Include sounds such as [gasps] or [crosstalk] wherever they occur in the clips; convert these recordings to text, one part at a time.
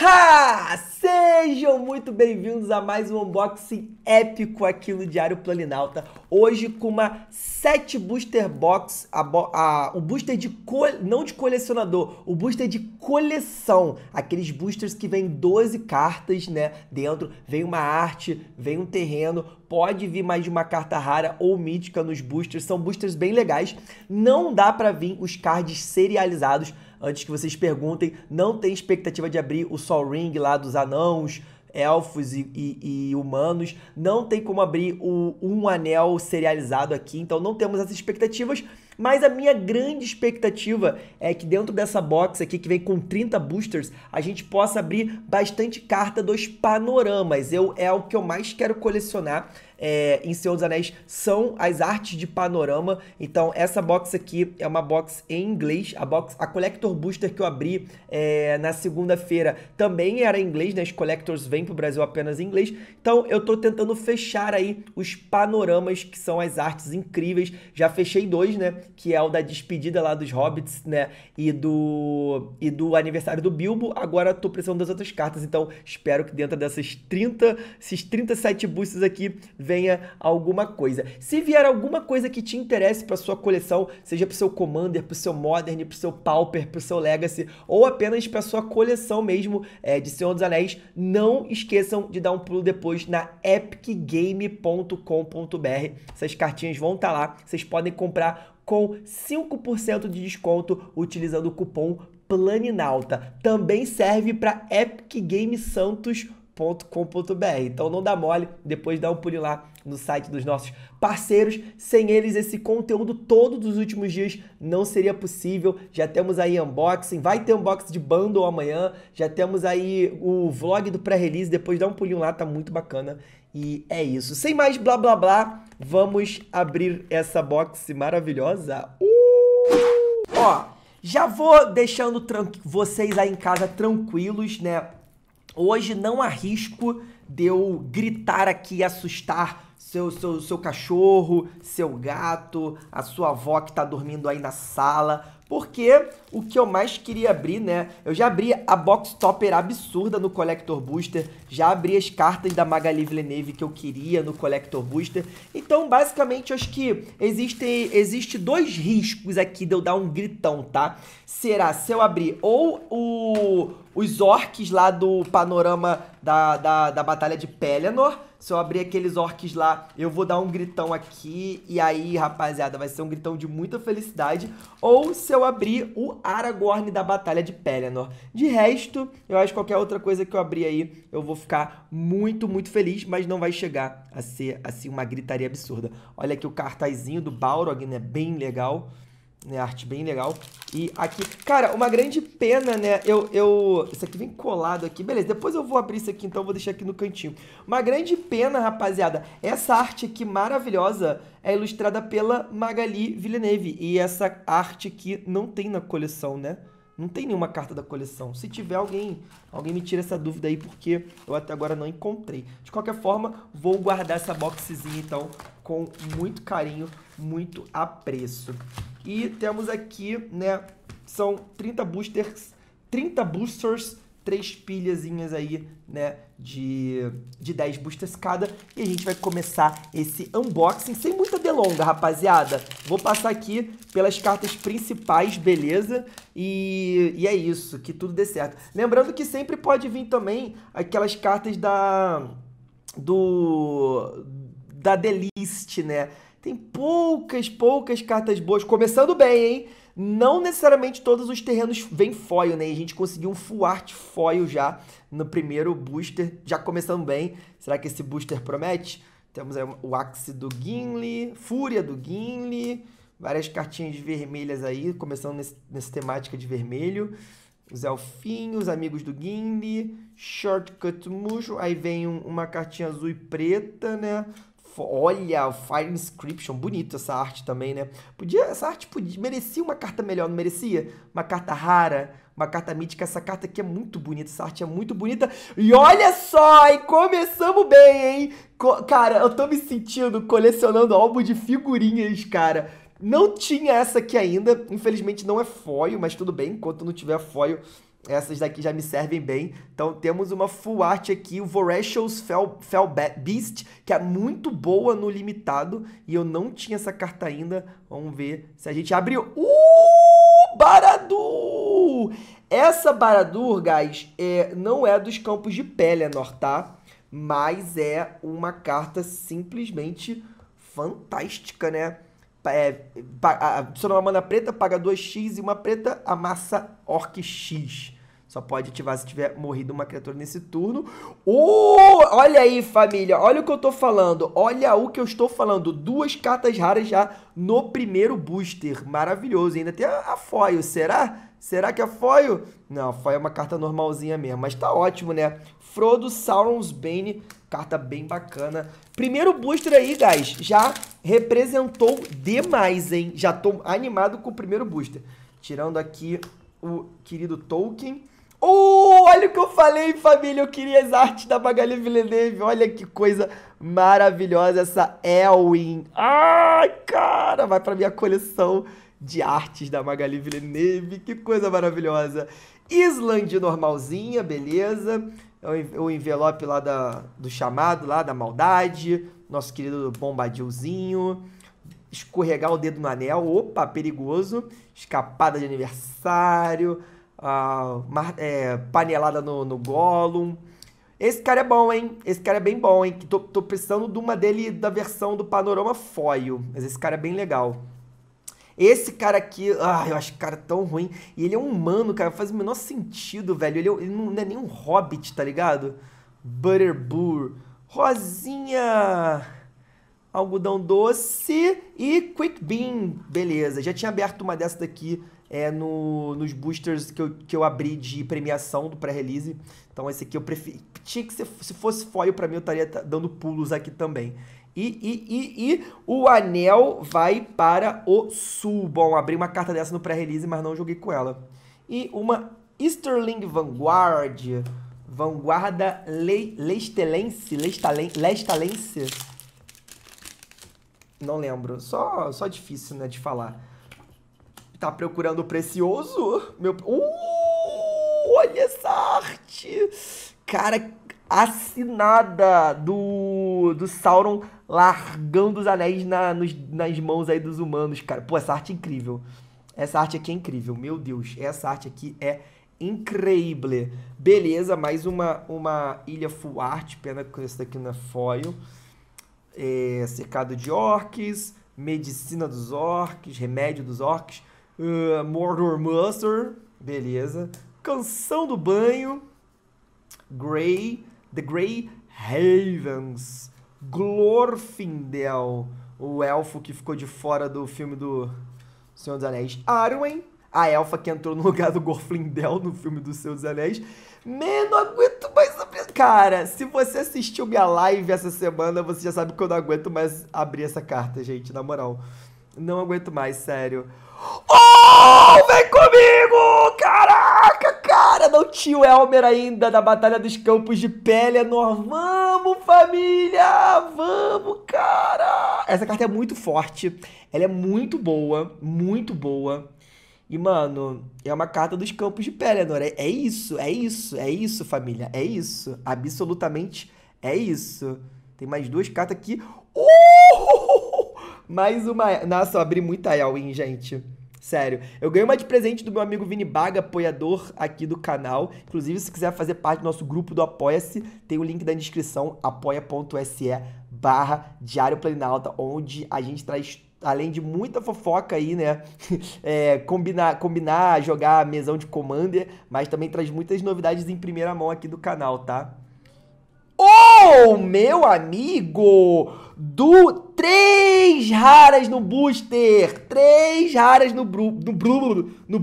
Ha! Sejam muito bem-vindos a mais um unboxing épico aqui no Diário Planinalta. Hoje com uma 7 booster box, a, a, o booster de não de colecionador, o booster de coleção. Aqueles boosters que vem 12 cartas, né, dentro, vem uma arte, vem um terreno, pode vir mais de uma carta rara ou mítica nos boosters, são boosters bem legais. Não dá para vir os cards serializados, antes que vocês perguntem, não tem expectativa de abrir o Sol Ring lá dos anãos, elfos e, e, e, humanos. Não tem como abrir o, um anel serializado aqui, então não temos essas expectativas. Mas a minha grande expectativa é que dentro dessa box aqui, que vem com 30 boosters, a gente possa abrir bastante carta dos panoramas. Eu, é o que eu mais quero colecionar é, em Senhor dos Anéis são as artes de panorama. Então, essa box aqui é uma box em inglês. A box, a Collector Booster que eu abri é, na segunda-feira também era em inglês, né? As Collectors vêm pro Brasil apenas em inglês. Então, eu tô tentando fechar aí os panoramas que são as artes incríveis. Já fechei dois, né? Que é o da despedida lá dos Hobbits, né? E do, e do aniversário do Bilbo. Agora tô precisando das outras cartas. Então, espero que dentro dessas 30, esses 37 boosts aqui, venha alguma coisa. Se vier alguma coisa que te interesse para sua coleção, seja para o seu Commander, para o seu Modern, para o seu Pauper, para o seu Legacy, ou apenas para sua coleção mesmo é, de Senhor dos Anéis, não esqueçam de dar um pulo depois na epicgame.com.br. Essas cartinhas vão estar tá lá, vocês podem comprar com 5% de desconto utilizando o cupom Planinalta. Também serve para Epic Game Santos. .com.br. Então não dá mole, depois dá um pulinho lá no site dos nossos parceiros. Sem eles, esse conteúdo todo dos últimos dias não seria possível. Já temos aí unboxing, vai ter unboxing de bundle amanhã, já temos aí o vlog do pré-release, depois dá um pulinho lá, tá muito bacana. E é isso. Sem mais blá blá blá, vamos abrir essa box maravilhosa. Uh! Ó, já vou deixando vocês aí em casa tranquilos, né? Hoje não há risco de eu gritar aqui e assustar seu, seu, seu cachorro, seu gato, a sua avó que está dormindo aí na sala, porque o que eu mais queria abrir, né? Eu já abri a box topper absurda no Collector Booster, já abri as cartas da Magali Villeneuve que eu queria no Collector Booster. Então, basicamente, acho que existem existe dois riscos aqui de eu dar um gritão, tá? Será se eu abrir ou o, os orcs lá do panorama da, da, da Batalha de Pelennor, se eu abrir aqueles orcs lá, eu vou dar um gritão aqui. E aí, rapaziada, vai ser um gritão de muita felicidade. Ou se eu abrir o Aragorn da Batalha de Pelennor. De resto, eu acho que qualquer outra coisa que eu abrir aí, eu vou ficar muito, muito feliz. Mas não vai chegar a ser, assim, uma gritaria absurda. Olha aqui o cartazinho do Balrog, né? Bem legal. Né, arte bem legal. E aqui, cara, uma grande pena, né? Eu, eu. Isso aqui vem colado aqui. Beleza, depois eu vou abrir isso aqui, então vou deixar aqui no cantinho. Uma grande pena, rapaziada. Essa arte aqui maravilhosa é ilustrada pela Magali Villeneuve. E essa arte aqui não tem na coleção, né? Não tem nenhuma carta da coleção. Se tiver alguém, alguém me tira essa dúvida aí, porque eu até agora não encontrei. De qualquer forma, vou guardar essa boxezinha, então, com muito carinho, muito apreço. E temos aqui, né, são 30 boosters, 30 boosters, três pilhazinhas aí, né, de, de 10 boosters cada. E a gente vai começar esse unboxing sem muita delonga, rapaziada. Vou passar aqui pelas cartas principais, beleza? E, e é isso, que tudo dê certo. Lembrando que sempre pode vir também aquelas cartas da... do... da The List, né? Tem poucas, poucas cartas boas. Começando bem, hein? Não necessariamente todos os terrenos vêm foil, né? a gente conseguiu um full art foil já no primeiro booster, já começando bem. Será que esse booster promete? Temos aí o Axe do Gimli, Fúria do Gimli, várias cartinhas vermelhas aí, começando nesse, nessa temática de vermelho. Os Elfinhos, Amigos do Gimli, Shortcut Mushu, aí vem um, uma cartinha azul e preta, né? Olha, o Fire Inscription, bonito essa arte também, né? Podia, essa arte podia, merecia uma carta melhor, não merecia? Uma carta rara, uma carta mítica. Essa carta aqui é muito bonita, essa arte é muito bonita. E olha só, hein? Começamos bem, hein? Co cara, eu tô me sentindo colecionando álbum de figurinhas, cara. Não tinha essa aqui ainda, infelizmente não é foil, mas tudo bem, enquanto não tiver foil, essas daqui já me servem bem. Então temos uma full art aqui, o Voracious Fel, Fel Beast, que é muito boa no limitado. E eu não tinha essa carta ainda. Vamos ver se a gente abriu. Uh! Baradur! Essa Baradur, guys, é, não é dos campos de Pelennor, tá? Mas é uma carta simplesmente fantástica, né? É, adiciona uma mana preta, paga 2x e uma preta, amassa Orc X. Só pode ativar se tiver morrido uma criatura nesse turno. Oh, olha aí, família. Olha o que eu tô falando. Olha o que eu estou falando. Duas cartas raras já no primeiro booster. Maravilhoso. E ainda tem a, a foil. Será? Será que é foil? Não, foil é uma carta normalzinha mesmo. Mas tá ótimo, né? Frodo, Sauron's Bane, carta bem bacana. Primeiro booster aí, guys, já representou demais, hein? Já tô animado com o primeiro booster. Tirando aqui o querido Tolkien. Oh, olha o que eu falei, família. Eu queria as artes da Magali Villeneuve. Olha que coisa maravilhosa essa Elwin. Ai, cara, vai pra minha coleção de artes da Magali Villeneuve. Que coisa maravilhosa. Island normalzinha, beleza. É o envelope lá da, do chamado, lá da maldade, nosso querido Bombadilzinho, escorregar o dedo no anel, opa, perigoso, escapada de aniversário, ah, é, panelada no, no Gollum. Esse cara é bom, hein? Esse cara é bem bom, hein? Tô, tô precisando de uma dele da versão do Panorama Foil, mas esse cara é bem legal. Esse cara aqui, ah, eu acho o cara tão ruim. E ele é um humano, cara, faz o menor sentido, velho. Ele, é ele não é nem um hobbit, tá ligado? Butterbur. Rosinha algodão doce e Quick Bean. Beleza, já tinha aberto uma dessa daqui é, no, nos boosters que eu, que eu abri de premiação do pré-release. Então esse aqui eu prefiro. Tinha que ser, se fosse foil para mim, eu estaria dando pulos aqui também. E, e, e, e o anel vai para o sul. Bom, abri uma carta dessa no pré-release, mas não joguei com ela. E uma Sterling Vanguard. Vanguarda Le, Lestelense. Lestalen, Lestalense. Não lembro. Só, só difícil, né, de falar. Tá procurando o precioso? Meu... Uh, olha essa arte! Cara, assinada do, do Sauron largando os anéis na, nos, nas mãos aí dos humanos, cara. Pô, essa arte é incrível. Essa arte aqui é incrível, meu Deus. Essa arte aqui é incrível. Beleza, mais uma, uma ilha full art, pena que essa daqui não é foil. É, cercado de orques, medicina dos orques, remédio dos orques. Uh, Mordor Monster beleza. Canção do banho, Grey, The Grey Havens, Glorfindel, o elfo que ficou de fora do filme do Senhor dos Anéis, Arwen, a elfa que entrou no lugar do Glorfindel no filme do Senhor dos Anéis. Man, não aguento mais abrir. Cara, se você assistiu minha live essa semana, você já sabe que eu não aguento mais abrir essa carta, gente, na moral. Não aguento mais, sério. Oh, vem comigo! Caraca, Cara, não tinha o Elmer ainda da Batalha dos Campos de Pelennor. É Vamos, família! Vamos, cara! Essa carta é muito forte. Ela é muito boa, muito boa. E, mano, é uma carta dos Campos de Pelennor. É, é isso, é isso, é isso, família. É isso. Absolutamente é isso. Tem mais duas cartas aqui. Uh! [laughs] Mais uma. Nossa, eu abri muita Elwin, gente. Sério. Eu ganhei uma de presente do meu amigo Vini Baga, apoiador aqui do canal. Inclusive, se quiser fazer parte do nosso grupo do Apoia-se, tem o link da descrição, apoia.se barra Diário Planalta, onde a gente traz além de muita fofoca aí, né? [laughs] É, combinar, combinar, jogar mesão de commander, mas também traz muitas novidades em primeira mão aqui do canal, tá? Oh meu amigo, do três raras no booster. Três raras no bru, no, bru, no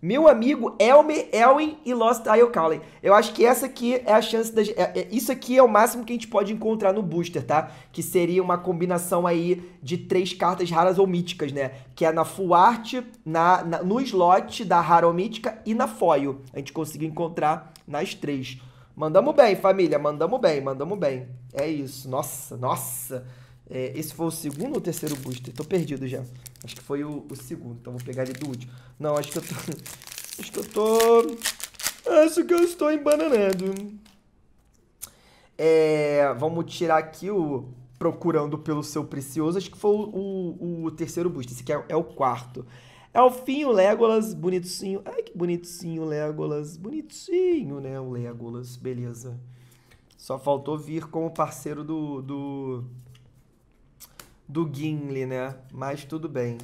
Meu amigo Elmer, Elwin e Lost Isle Callen. Eu acho que essa aqui é a chance da. É, é, isso aqui é o máximo que a gente pode encontrar no booster, tá? Que seria uma combinação aí de três cartas raras ou míticas, né? Que é na full art, na, na no slot da rara ou mítica e na foil. A gente conseguiu encontrar nas três. Mandamos bem, família, mandamos bem, mandamos bem. É isso, nossa, nossa. É, esse foi o segundo ou terceiro booster? Tô perdido já. Acho que foi o, o segundo, então vou pegar ele do último. Não, acho que eu tô... [laughs] Acho que eu tô... Acho que eu estou embananado É, vamos tirar aqui o Procurando pelo Seu Precioso. Acho que foi o, o, o terceiro booster. Esse aqui é, é o quarto. Elfinho, Legolas, bonitinho. Ai, que bonitinho, Legolas. Bonitinho, né, o Legolas. Beleza. Só faltou vir como parceiro do... do... Do Gimli, né? Mas tudo bem.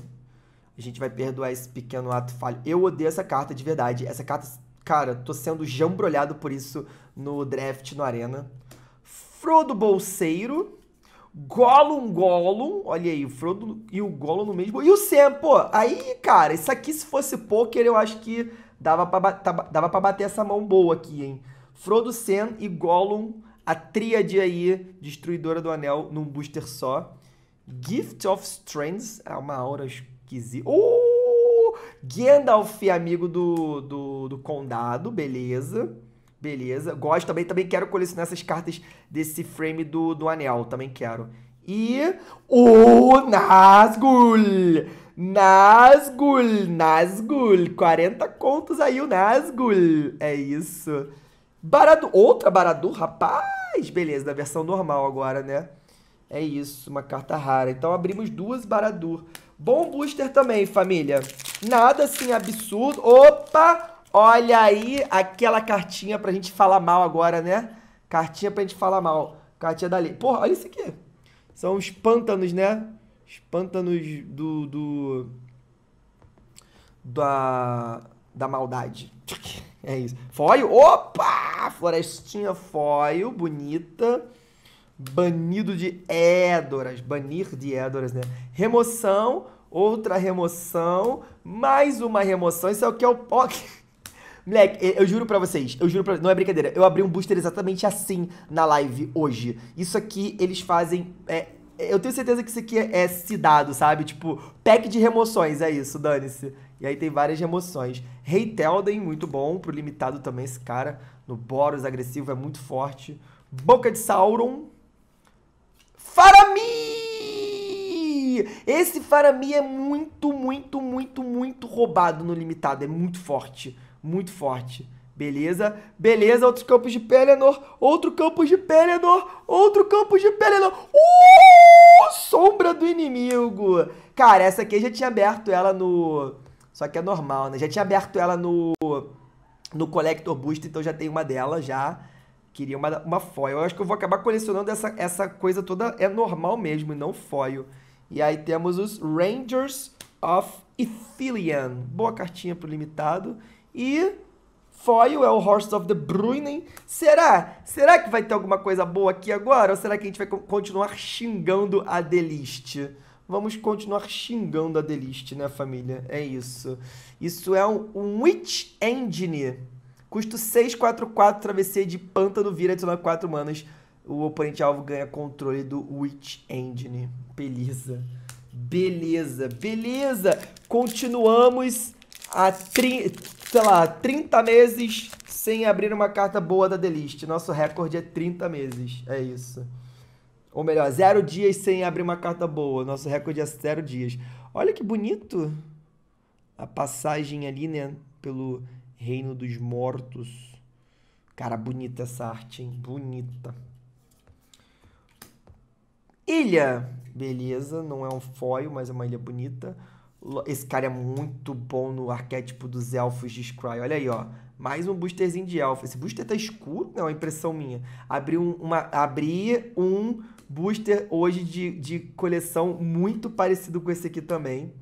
A gente vai perdoar esse pequeno ato falho. Eu odeio essa carta de verdade. Essa carta, cara, tô sendo jambrolhado por isso no draft, no Arena. Frodo Bolseiro. Gollum, Gollum, olha aí, o Frodo e o Gollum no mesmo. E o Sam, pô, aí, cara, isso aqui se fosse poker, eu acho que dava pra, tá, dava pra bater essa mão boa aqui, hein? Frodo, Sam e Gollum, a tríade aí, destruidora do anel, num booster só. Gift of Strands, é uma aura esquisita. Uh! Gandalf, amigo do, do, do condado, beleza. Beleza, gosto também. Também quero colecionar essas cartas desse frame do, do anel. Também quero. E o Nazgul! Nazgul! Nazgul! 40 contos aí o Nazgul! É isso. Baradu, outra Baradu, rapaz! Beleza, da versão normal agora, né? É isso, uma carta rara. Então abrimos duas Baradur. Bom booster também, família. Nada assim absurdo. Opa! Olha aí aquela cartinha pra gente falar mal agora, né? Cartinha pra gente falar mal. Cartinha da lei. Porra, olha isso aqui. São os pântanos, né? Os pântanos do. do da. da maldade. [laughs] É isso. Foil? Opa! Florestinha foil, bonita. Banido de Édoras. Banir de Édoras, né? Remoção, outra remoção, mais uma remoção. Isso é o que é o. [laughs] Moleque, eu juro pra vocês, eu juro pra... Não é brincadeira, eu abri um booster exatamente assim na live hoje. Isso aqui eles fazem... É, eu tenho certeza que isso aqui é, se dado, sabe? Tipo, pack de remoções, é isso, dane-se. E aí tem várias remoções. Rei hey Telden, muito bom, pro limitado também esse cara. No Boros, agressivo, é muito forte. Boca de Sauron. Faramir! Esse Faramir é muito, muito, muito, muito roubado no limitado. É muito forte muito forte. Beleza? Beleza, outros campos de Pelennor, outro campo de Pelennor, outro campo de Pelennor. Uh! Sombra do inimigo. Cara, essa aqui eu já tinha aberto ela no... Só que é normal, né? Já tinha aberto ela no... No Collector Boost, então já tem uma dela já. Queria uma, uma foil. Eu acho que eu vou acabar colecionando essa, essa coisa toda. É normal mesmo, não foil. E aí temos os Rangers of Ithilien. Boa cartinha pro limitado. E Foil é o Horse of the Bruinen. Será? Será que vai ter alguma coisa boa aqui agora? Ou será que a gente vai continuar xingando a Deliste? Vamos continuar xingando a Deliste, né, família? É isso. Isso é um, um Witch Engine. Custo 644, travessia de pântano, vira adicionar 4 manas. O oponente alvo ganha controle do Witch Engine. Beleza. Beleza, beleza. Continuamos a 30 sei lá, 30 meses sem abrir uma carta boa da The List. Nosso recorde é 30 meses. É isso. Ou melhor, zero dias sem abrir uma carta boa. Nosso recorde é zero dias. Olha que bonito a passagem ali, né? Pelo Reino dos Mortos. Cara, bonita essa arte, hein? Bonita. Ilha. Beleza, não é um foil, mas é uma ilha bonita. Esse cara é muito bom no arquétipo dos elfos de Scry. Olha aí, ó. Mais um boosterzinho de elfo. Esse booster tá escuro? Não, é impressão minha. Abri um, uma, abri um booster hoje de, de coleção muito parecido com esse aqui também.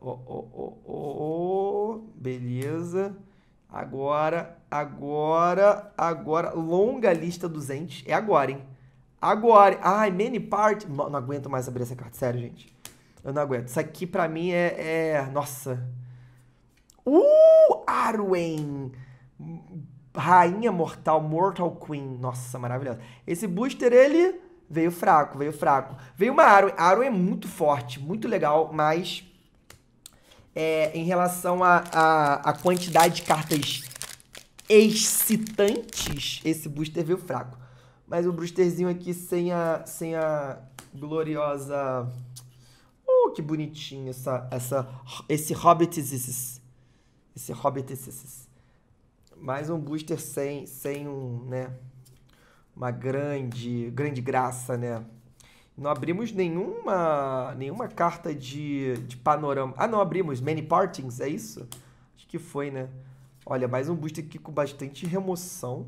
Ó, ó, ó, ó. Beleza. Agora, agora, agora. Longa lista dos entes. É agora, hein? Agora. Ai, many part. não aguento mais abrir essa carta. Sério, gente. Eu não aguento. Isso aqui pra mim é. é... Nossa. Uh! Arwen! Rainha Mortal, Mortal Queen. Nossa, maravilhosa. Esse booster, ele veio fraco, veio fraco. Veio uma Arwen. Arwen é muito forte, muito legal, mas é, em relação à a, a, a, quantidade de cartas excitantes, esse booster veio fraco. Mas o boosterzinho aqui sem a, sem a gloriosa Oh, que bonitinho essa, essa, esse Hobbitisis. Esse Hobbitisis. Mais um booster sem, sem um, né? Uma grande, grande graça, né? Não abrimos nenhuma, nenhuma carta de, de panorama. Ah, não abrimos. Many Partings, é isso? Acho que foi, né? Olha, mais um booster aqui com bastante remoção.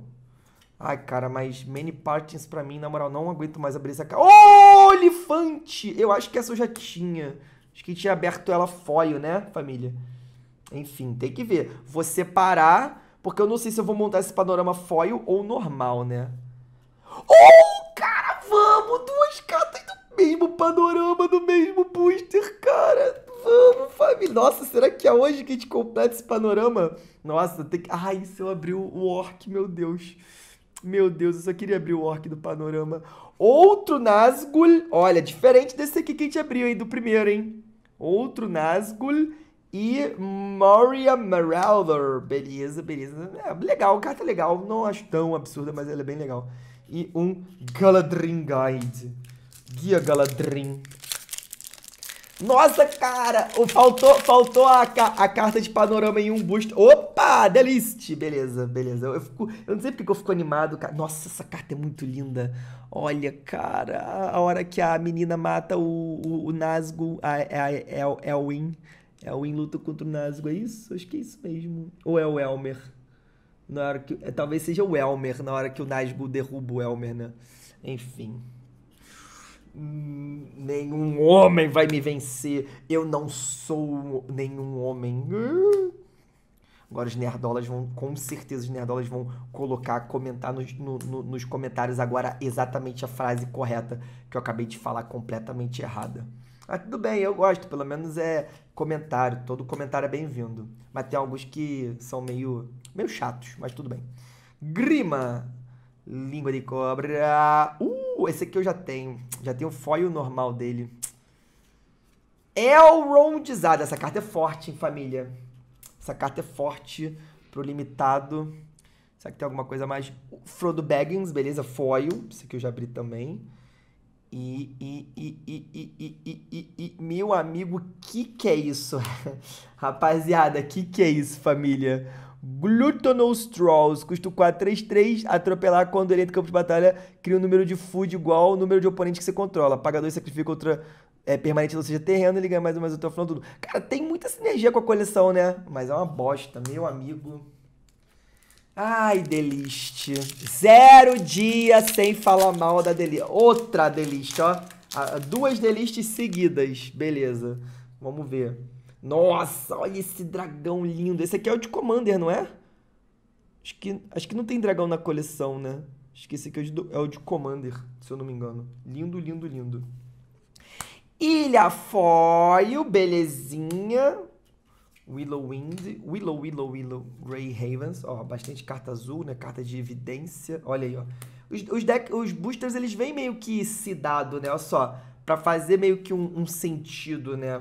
Ai, cara, mas many Partins pra mim, na moral, não aguento mais abrir essa caixa. Oh, elefante! Eu acho que essa eu já tinha. Acho que tinha aberto ela foil, né, família? Enfim, tem que ver. Vou separar, porque eu não sei se eu vou montar esse panorama foil ou normal, né? Oh, cara, vamos! Duas cartas do mesmo panorama, do mesmo booster, cara! Vamos, família! Nossa, será que é hoje que a gente completa esse panorama? Nossa, tem que... Ai, se eu abrir o Orc, meu Deus! Meu Deus, eu só queria abrir o orc do panorama. Outro Nazgul. Olha, diferente desse aqui que a gente abriu, aí Do primeiro, hein? Outro Nazgul e Moria Marauder. Beleza, beleza. É, legal, carta legal. Não acho tão absurda, mas ela é bem legal. E um Galadrim Guide. Guia Galadrim. Nossa, cara! Faltou, faltou a, a carta de panorama em um boost. Opa! deliste Beleza, beleza. Eu, fico, eu não sei porque eu fico animado, cara. Nossa, essa carta é muito linda. Olha, cara, a hora que a menina mata o, o, o Nazgûl, é, é, é o Elwin. luta contra o Nazgûl, é isso? Acho que é isso mesmo. Ou é o Elmer? Na hora que, é, talvez seja o Elmer na hora que o Nazgûl derruba o Elmer, né? Enfim nenhum homem vai me vencer. Eu não sou nenhum homem. Agora os nerdolas vão, com certeza os nerdolas vão colocar, comentar nos, no, no, nos comentários agora exatamente a frase correta que eu acabei de falar completamente errada. Mas tudo bem, eu gosto, pelo menos é comentário, todo comentário é bem-vindo. Mas tem alguns que são meio, meio chatos, mas tudo bem. Grima, língua de cobra. Uh! esse aqui eu já tenho. Já tenho o foil normal dele. Elrondizada. Essa carta é forte, hein, família? Essa carta é forte pro limitado. Será que tem alguma coisa mais? Frodo Baggins, beleza? Foil. Isso aqui eu já abri também. E, e, e, e, e, e, e, e, e meu amigo, que que é isso? [laughs] Rapaziada, que que é isso, família? Glutinous Trolls, custo 4, 3, 3, atropelar quando ele entra em campo de batalha, cria um número de food igual ao número de oponente que você controla. Paga 2, sacrifica outra é, permanente, ou seja, terreno, ele ganha mais ou menos até o final tudo. Cara, tem muita sinergia com a coleção, né? Mas é uma bosta, meu amigo. Ai, Deliste. Zero dia sem falar mal da Deliste. Outra Deliste, ó. Duas Delistes seguidas. Beleza. Vamos ver. Nossa, olha esse dragão lindo. Esse aqui é o de Commander, não é? Acho que, acho que não tem dragão na coleção, né? Acho que esse aqui é o, de, é o de Commander, se eu não me engano. Lindo, lindo, lindo. Ilha Ilhafoil, belezinha. Willow Wind, Willow, Willow, Willow, Grey Havens. ó, bastante carta azul, né, carta de evidência, olha aí, ó. Os, os, deck, os boosters, eles vêm meio que se dado, né, olha só, pra fazer meio que um, um sentido, né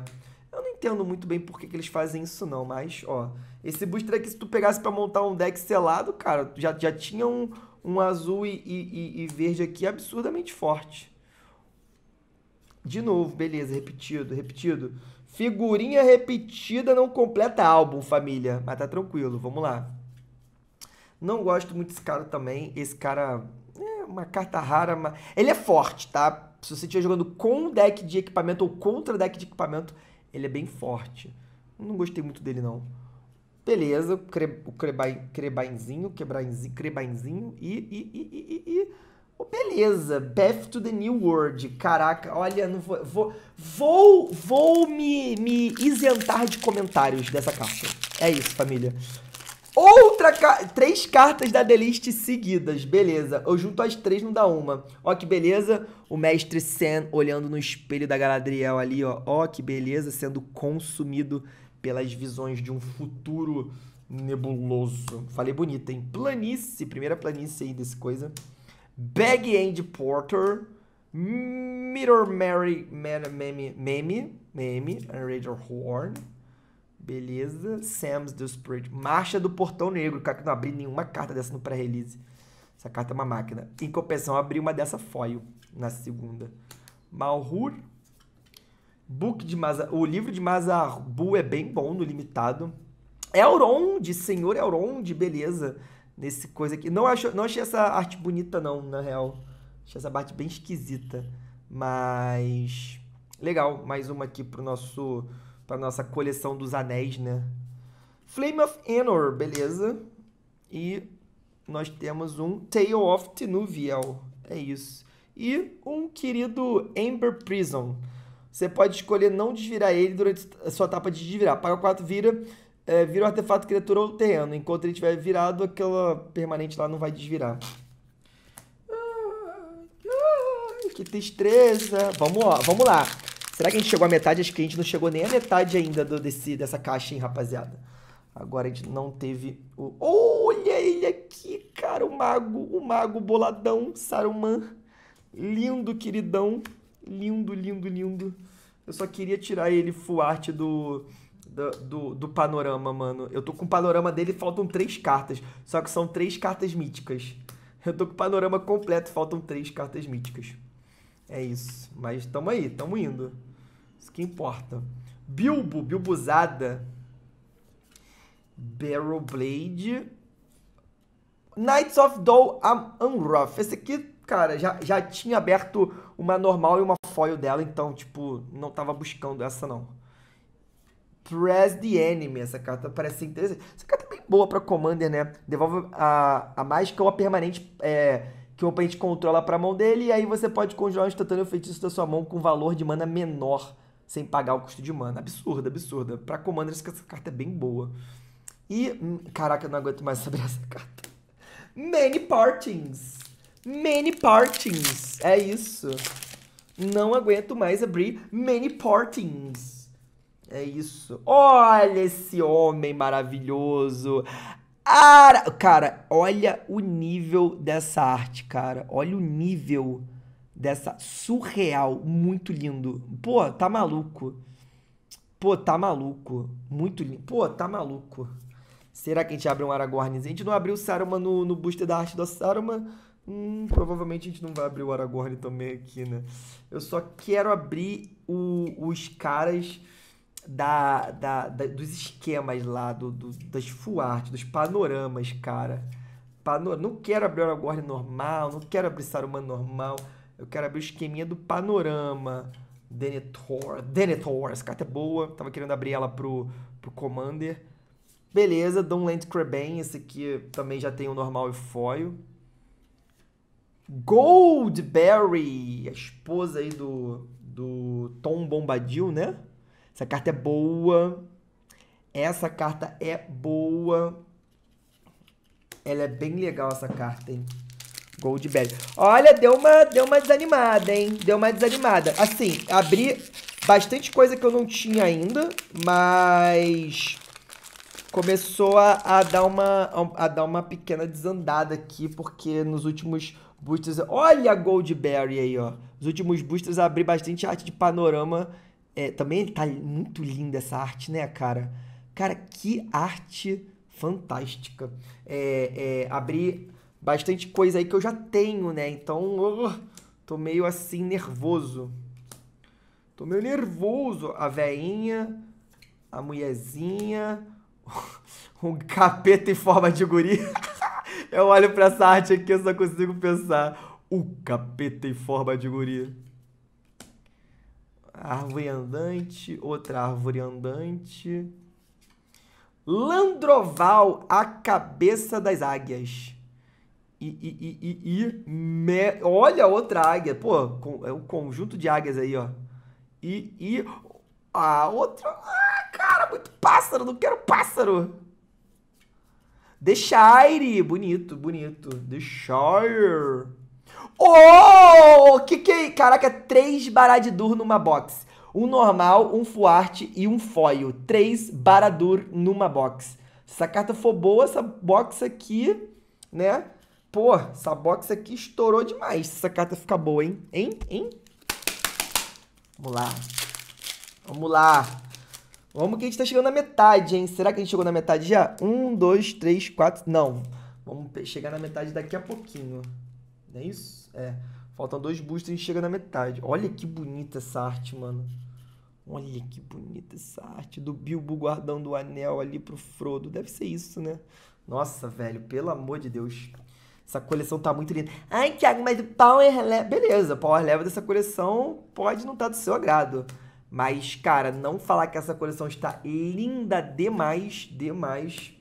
entendo muito bem por que, que eles fazem isso, não, mas, ó. Esse booster aqui, se tu pegasse pra montar um deck selado, cara, já, já tinha um, um azul e, e, e verde aqui absurdamente forte. De novo, beleza, repetido, repetido. Figurinha repetida não completa álbum, família. Mas tá tranquilo, vamos lá. Não gosto muito desse cara também. Esse cara é uma carta rara, mas... Ele é forte, tá? Se você estiver jogando com deck de equipamento ou contra deck de equipamento, ele é bem forte. Não gostei muito dele, não. Beleza, o Crebainzinho, Crebainzinho, Crebainzinho e, e, e, e, e oh, beleza, Beth to the New World. Caraca, olha, não vou, vou, vou, vou me, me isentar de comentários dessa carta. É isso, família outra ca... três cartas da Delist seguidas, beleza. Eu junto as três, não dá uma. Ó que beleza, o mestre Sen olhando no espelho da Galadriel ali, ó. Ó que beleza, sendo consumido pelas visões de um futuro nebuloso. Falei bonito, hein? Planície, primeira planície aí desse coisa. Bag End Porter, Mirror Mary Meme, Meme, Meme, Horn. Beleza. Sam's Desperate. Marcha do Portão Negro. Cara, que não abri nenhuma carta dessa no pré-release. Essa carta é uma máquina. Em compensação, abri uma dessa foil na segunda. Malhur. Book de Maza... O livro de Mazarbu é bem bom no limitado. Elrond, Senhor Elrond, beleza. Nesse coisa aqui. Não, acho, não achei essa arte bonita, não, na real. Achei essa parte bem esquisita. Mas. Legal, mais uma aqui pro nosso para nossa coleção dos anéis, né? Flame of Enor, beleza? E nós temos um Tale of Tenuviel, é isso. E um querido Amber Prison. Você pode escolher não desvirar ele durante a sua etapa de desvirar. Paga 4, vira, é, vira o artefato, criatura ou terreno. Enquanto ele estiver virado, aquela permanente lá não vai desvirar. Ai, ai, que tristeza. Vamos lá, vamos lá. Será que a gente chegou à metade? Acho que a gente não chegou nem à metade ainda do, desse, dessa caixa, hein, rapaziada? Agora a gente não teve o... Olha ele aqui, cara, o mago, o mago boladão, Saruman. Lindo, queridão. Lindo, lindo, lindo. Eu só queria tirar ele full art do, do, do, do panorama, mano. Eu tô com o panorama dele faltam três cartas. Só que são três cartas míticas. Eu tô com o panorama completo, faltam três cartas míticas. É isso. Mas tamo aí, tamo indo. Isso que importa. Bilbo, Bilbuzada. Barrel Blade. Knights of Dol Unroth. Esse aqui, cara, já, já tinha aberto uma normal e uma foil dela, então, tipo, não tava buscando essa, não. Press the Enemy. Essa carta parece interessante. Essa carta é bem boa pra Commander, né? Devolve a, a mágica ou a permanente é, que o oponente controla pra mão dele. E aí você pode conjurar um instantâneo feitiço da sua mão com valor de mana menor sem pagar o custo de mana. Absurda, absurda. Pra Commander, essa carta é bem boa. E, hum, caraca, eu não aguento mais saber [laughs] essa carta. Many Partings. Many Partings. É isso. Não aguento mais abrir Many Partings. É isso. Olha esse homem maravilhoso. Ara... Cara, olha o nível dessa arte, cara. Olha o nível dessa surreal, muito lindo. Pô, tá maluco. Pô, tá maluco. Muito lindo. Pô, tá maluco. Será que a gente abre um Aragorn? A gente não abriu o Saruman no, no booster da arte da Saruman. Hum, provavelmente a gente não vai abrir o Aragorn também aqui, né? Eu só quero abrir o, os caras da, da, da, dos esquemas lá, do, do, das full art, dos panoramas, cara. Panor... Não quero abrir o Aragorn normal, não quero abrir Saruman normal. Eu quero abrir o esqueminha do Panorama. Denethor. Denethor, essa carta é boa. Tava querendo abrir ela pro, pro Commander. Beleza, Land Crabane. Esse aqui também já tem o normal e foil. Goldberry, a esposa aí do, do Tom Bombadil, né? Essa carta é boa. Essa carta é boa. Ela é bem legal, essa carta, hein? Goldberry. Olha, deu uma, deu uma desanimada, hein? Deu uma desanimada. Assim, abri bastante coisa que eu não tinha ainda, mas começou a, a dar, uma, a, dar uma pequena desandada aqui, porque nos últimos boosters... Olha a Goldberry aí, ó. Os últimos boosters abri bastante arte de panorama. É, também tá muito linda essa arte, né, cara? Cara, que arte fantástica. É, é, abri bastante coisa aí que eu já tenho, né? Então, oh, tô meio assim nervoso. Tô meio nervoso. A veinha, a mulherzinha, [laughs] um capeta em forma de guri. [laughs] eu olho pra essa arte aqui, eu só consigo pensar. O capeta em forma de guri. Árvore andante, outra árvore andante. Landroval, a cabeça das águias e, e, e, e me... olha outra águia, pô, com, é um conjunto de águias aí, ó. E, e a outra, ah, cara, muito pássaro, não quero pássaro. de Shire, bonito, bonito. de Shire. Oh, que que é, Caraca, três baradidur numa box. Um normal, um Fuarte e um Foil. Três Baradur numa box. Se essa carta for boa, essa box aqui, né? Pô, essa box aqui estourou demais. Essa carta fica boa, hein? Hein? Hein? Vamos lá. Vamos lá. Vamos que a gente tá chegando na metade, hein? Será que a gente chegou na metade já? Um, dois, três, quatro... Não. Vamos chegar na metade daqui a pouquinho. Não é isso? É. Faltam dois boosters e a gente chega na metade. Olha que bonita essa arte, mano. Olha que bonita essa arte do Bilbo guardando o anel ali pro Frodo. Deve ser isso, né? Nossa, velho. Pelo amor de Deus. Essa coleção tá muito linda. Ai, Thiago, mas o Power Level. Beleza, Power Level dessa coleção pode não estar tá do seu agrado. Mas, cara, não falar que essa coleção está linda demais, demais,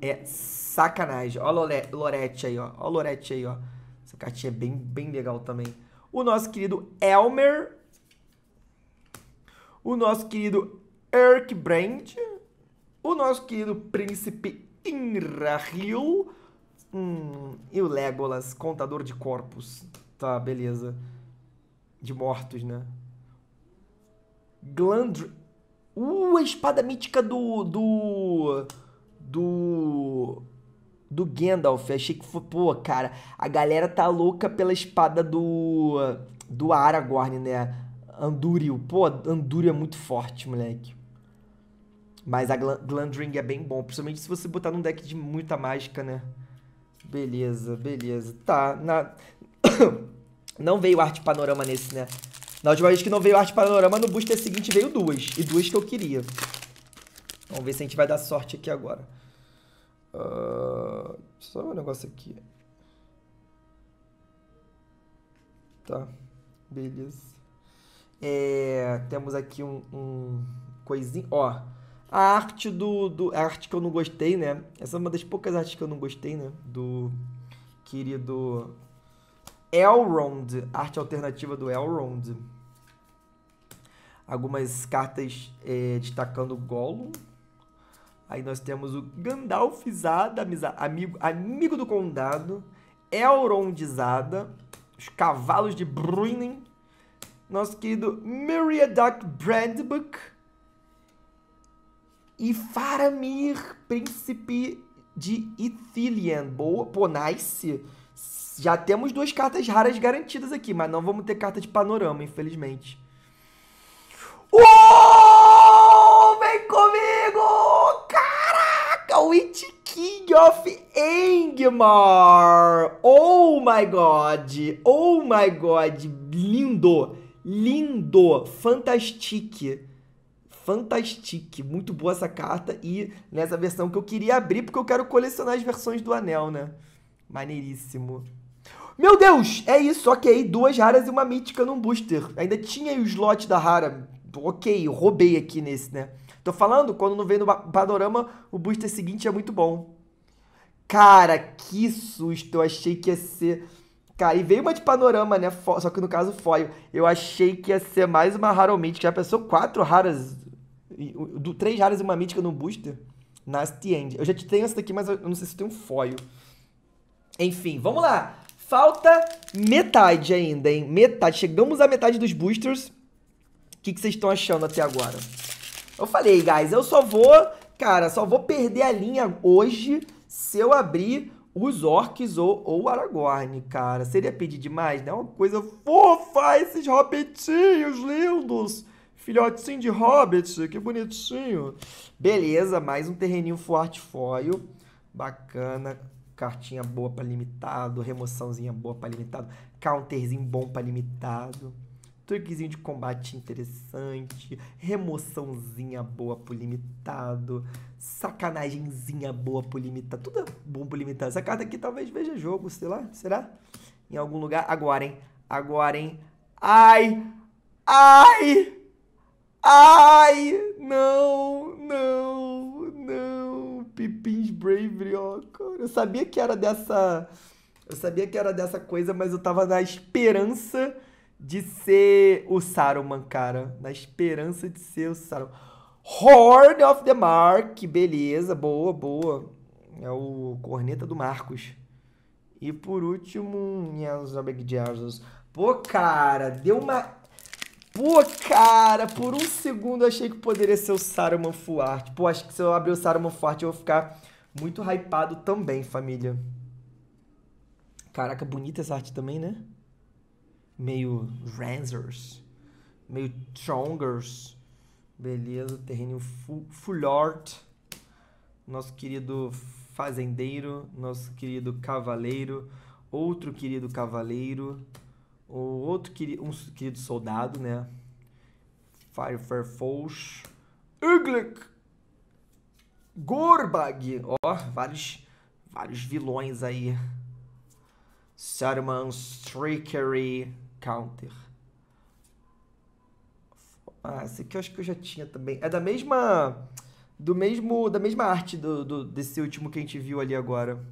é sacanagem. Ó, Lore, Lorete aí, ó. Ó, Lorete aí, ó. Essa cartinha é bem, bem legal também. O nosso querido Elmer. O nosso querido Eric Brand. O nosso querido Príncipe Inrahil Hum, e o Legolas, contador de corpos. Tá, beleza. De mortos, né? Glandr... Uh, a espada mítica do... Do... Do... Do Gandalf. Achei que foi... Pô, cara, a galera tá louca pela espada do... Do Aragorn, né? Anduril. Pô, Anduril é muito forte, moleque. Mas a Glandring é bem bom. Principalmente se você botar num deck de muita mágica, né? Beleza, beleza. Tá, na... [coughs] não veio arte panorama nesse, né? Na última vez que não veio arte panorama, no booster seguinte veio duas. E duas que eu queria. Vamos ver se a gente vai dar sorte aqui agora. Uh... Só um negócio aqui. Tá, beleza. É... Temos aqui um, um coisinho. Ó. A arte do, do. A arte que eu não gostei, né? Essa é uma das poucas artes que eu não gostei, né? Do querido Elrond, arte alternativa do Elrond. Algumas cartas é, destacando Gollum. Aí nós temos o Gandalfizada, amigo, amigo do Condado, Elrondizada, os Cavalos de Bruinen, nosso querido Myriadoc Brandbook. E Faramir, príncipe de Ithilien. Boa, pô, nice. Já temos duas cartas raras garantidas aqui, mas não vamos ter carta de panorama, infelizmente. Uou! Vem comigo! Caraca, Witch King of Angmar! Oh my god! Oh my god! Lindo! Lindo! Fantastique! Fantastic, muito boa essa carta e nessa versão que eu queria abrir porque eu quero colecionar as versões do anel, né? Maneiríssimo. Meu Deus, é isso, ok, duas raras e uma mítica num booster. Ainda tinha aí o slot da rara, ok, roubei aqui nesse, né? Tô falando, quando não vem no panorama, o booster seguinte é muito bom. Cara, que susto, eu achei que ia ser... Cara, e veio uma de panorama, né? Só que no caso foil. Eu achei que ia ser mais uma rara ou mítica. Já pensou quatro raras do, três raras e uma mítica no booster nas end Eu já te tenho essa daqui, mas eu não sei se tem um foil. Enfim, vamos lá. Falta metade ainda, hein? Metade. Chegamos à metade dos boosters. O que, vocês estão achando até agora? Eu falei, guys, eu só vou... Cara, só vou perder a linha hoje se eu abrir os orcs ou, o Aragorn, cara. Seria pedir demais, né? Uma coisa fofa, esses hobbitinhos lindos. Filhotinho de hobbit, que bonitinho. Beleza, mais um terreninho forte foil. Bacana, cartinha boa para limitado, remoçãozinha boa para limitado, counterzinho bom para limitado. Truquezinho de combate interessante, remoçãozinha boa pro limitado, sacanagemzinha boa pro limitado, tudo é bom pro limitado. Essa carta aqui talvez veja jogo, sei lá, será? Em algum lugar? Agora, hein? Agora, hein? Ai! Ai! Ai, não, não, não. Pipins Bravery, ó, cara. Eu sabia que era dessa. Eu sabia que era dessa coisa, mas eu tava na esperança de ser o Saruman, cara. Na esperança de ser o Saruman. Horn of the Mark, beleza, boa, boa. É o Corneta do Marcos. E por último, minhas Pô, cara, deu uma Pô, cara, por um segundo eu achei que poderia ser o Saruman Fuart. Pô, acho que se eu abrir o Saruman Fuart eu vou ficar muito hypado também, família. Caraca, bonita essa arte também, né? Meio Ranzers. Meio strongers, Beleza, terreno Fulhort. Nosso querido fazendeiro. Nosso querido cavaleiro. Outro querido cavaleiro. O outro querido, um querido soldado, né? Firefox. Uglick. Gorbag. Ó, oh, vários, vários vilões aí. Saruman's Trickery Counter. Ah, esse aqui eu acho que eu já tinha também. É da mesma. Do mesmo. Da mesma arte do, do desse último que a gente viu ali agora.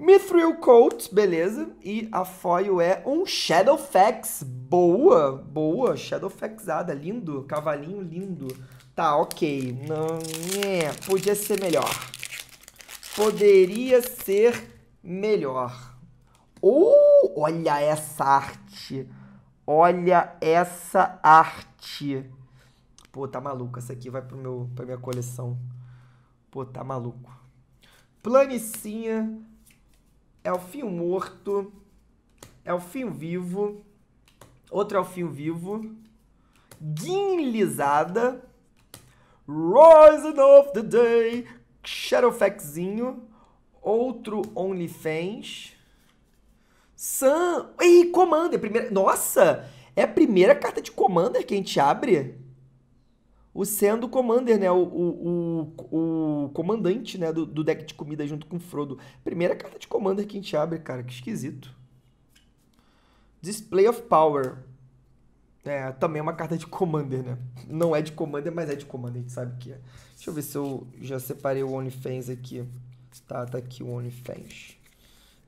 Mithril Coat, beleza. E a foil é um Shadowfax. Boa, boa. Shadowfaxada, lindo. Cavalinho lindo. Tá, ok. Não, é, podia ser melhor. Poderia ser melhor. Oh, olha essa arte. Olha essa arte. Pô, tá maluco. Essa aqui vai pro meu, pra minha coleção. Pô, tá maluco. Planicinha é o fio morto, é o fio vivo, outro é o fio vivo, guinlizada, rising of the day, shadowfaxinho, outro OnlyFans, Sam, e Commander, primeira, nossa, é a primeira carta de Commander que a gente abre? o sendo Commander, né? O, o, o, o comandante né? Do, do, deck de comida junto com o Frodo. Primeira carta de Commander que a gente abre, cara. Que esquisito. Display of Power. É, também é uma carta de Commander, né? Não é de Commander, mas é de Commander, a gente sabe que é. Deixa eu ver se eu já separei o OnlyFans aqui. Tá, tá aqui o OnlyFans.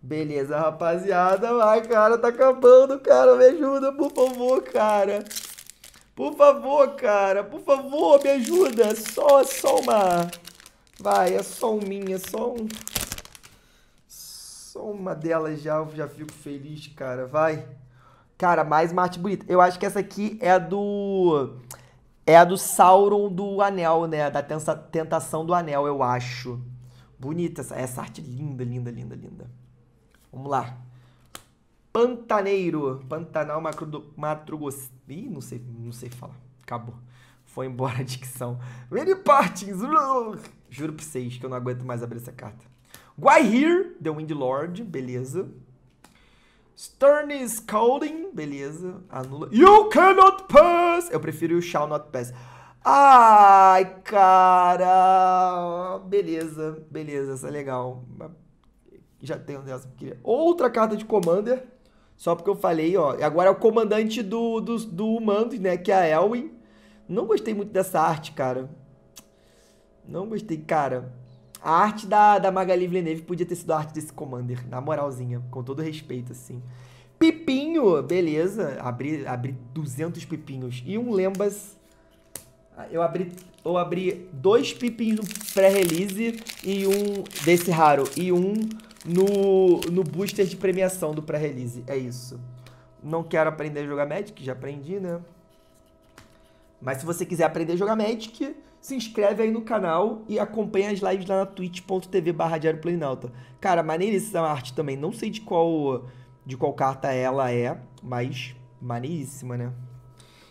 Beleza, rapaziada. vai cara, tá acabando, cara. Me ajuda, por favor, cara. Por favor, cara, por favor, me ajuda. É só, é só uma. Vai, é só um minha, é só um. Só uma delas já, eu já fico feliz, cara. Vai. Cara, mais uma arte bonita. Eu acho que essa aqui é a do. É a do Sauron do Anel, né? Da tensa, Tentação do Anel, eu acho. Bonita essa, essa arte linda, linda, linda, linda. Vamos lá. Pantaneiro, Pantanal Macro do Ih, não sei, não sei falar. Acabou. Foi embora a dicção. Randy Partins. Uh, juro pra vocês que eu não aguento mais abrir essa carta. Guaihir, The Lord, beleza. Stern Scalding, beleza. Anula. You cannot pass! Eu prefiro o Shall Not Pass. Ai, cara. Beleza, beleza, essa é legal. Já tenho dessa. Outra carta de Commander. Só porque eu falei, ó. Agora é o comandante do, do, do mando, né? Que é a Elwin. Não gostei muito dessa arte, cara. Não gostei, cara. A arte da, da Magali Villeneuve podia ter sido a arte desse Commander, na moralzinha, com todo respeito, assim. Pipinho, beleza. Abri, abri 200 pipinhos. E um Lembas. Eu abri, eu abri dois pipinhos pré-release e um desse raro. E um no, no booster de premiação do pré-release. É isso. Não quero aprender a jogar Magic, já aprendi, né? Mas se você quiser aprender a jogar Magic, se inscreve aí no canal e acompanha as lives lá na twitch.tv barra Diário Planalto. Cara, maneiríssima arte também. Não sei de qual de qual carta ela é, mas maneiríssima, né?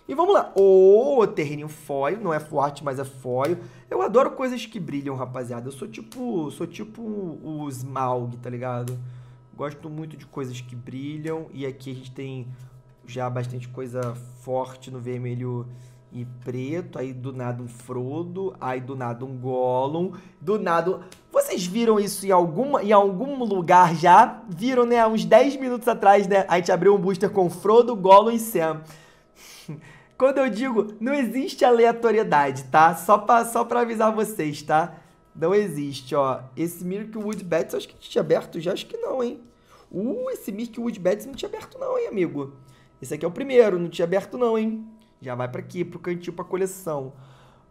E vamos lá. O oh, terreninho foil, não é forte, mas é foil. Eu adoro coisas que brilham, rapaziada. Eu sou tipo, sou tipo o Smaug, tá ligado? Gosto muito de coisas que brilham e aqui a gente tem já bastante coisa forte no vermelho e preto, aí do nada um Frodo, aí do nada um Gollum, do nada... Vocês viram isso em, alguma, em algum lugar já? Viram, né? Uns 10 minutos atrás, né? A gente abriu um booster com Frodo, Gollum e Sam. [laughs] Quando eu digo, não existe aleatoriedade, tá? Só pra, só pra avisar vocês, tá? Não existe, ó. Esse Mirkwood Bats, acho que tinha aberto já, acho que não, hein? Uh, esse Mirkwood Bats não tinha aberto não, hein, amigo? Esse aqui é o primeiro, não tinha aberto não, hein? Já vai pra aqui, pro cantinho, pra coleção.